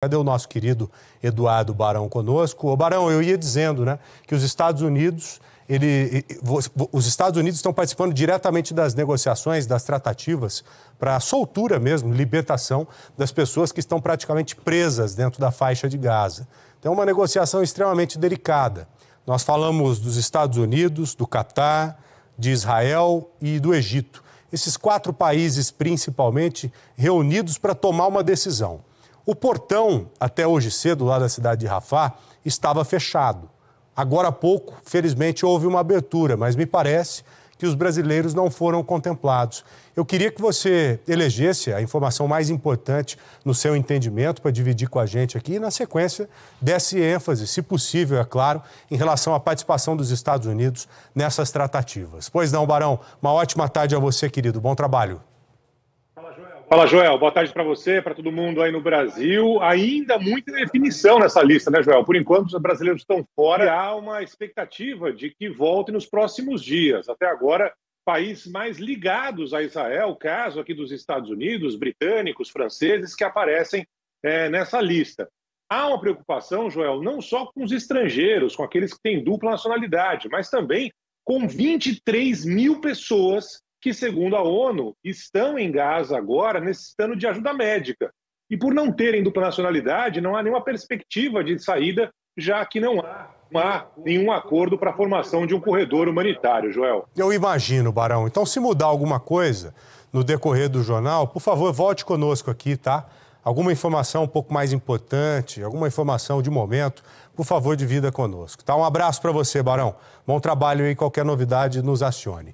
Cadê o nosso querido Eduardo Barão conosco? O Barão, eu ia dizendo, né, que os Estados Unidos, ele, os Estados Unidos estão participando diretamente das negociações, das tratativas para a soltura mesmo, libertação das pessoas que estão praticamente presas dentro da faixa de Gaza. Então, é uma negociação extremamente delicada. Nós falamos dos Estados Unidos, do Catar, de Israel e do Egito. Esses quatro países, principalmente, reunidos para tomar uma decisão o portão, até hoje cedo, lá da cidade de Rafá, estava fechado. Agora há pouco, felizmente, houve uma abertura, mas me parece que os brasileiros não foram contemplados. Eu queria que você elegesse a informação mais importante no seu entendimento para dividir com a gente aqui e, na sequência, desse ênfase, se possível, é claro, em relação à participação dos Estados Unidos nessas tratativas. Pois não, Barão, uma ótima tarde a você, querido. Bom trabalho. Fala, Joel. Boa tarde para você, para todo mundo aí no Brasil. Ainda muita definição nessa lista, né, Joel? Por enquanto, os brasileiros estão fora. E há uma expectativa de que volte nos próximos dias. Até agora, países mais ligados a Israel, caso aqui dos Estados Unidos, britânicos, franceses, que aparecem é, nessa lista. Há uma preocupação, Joel, não só com os estrangeiros, com aqueles que têm dupla nacionalidade, mas também com 23 mil pessoas que, segundo a ONU, estão em Gaza agora necessitando de ajuda médica. E por não terem dupla nacionalidade, não há nenhuma perspectiva de saída, já que não há, não há nenhum acordo para a formação de um corredor humanitário, Joel. Eu imagino, Barão. Então, se mudar alguma coisa no decorrer do jornal, por favor, volte conosco aqui, tá? Alguma informação um pouco mais importante, alguma informação de momento, por favor, divida conosco. Tá? Um abraço para você, Barão. Bom trabalho aí. Qualquer novidade, nos acione.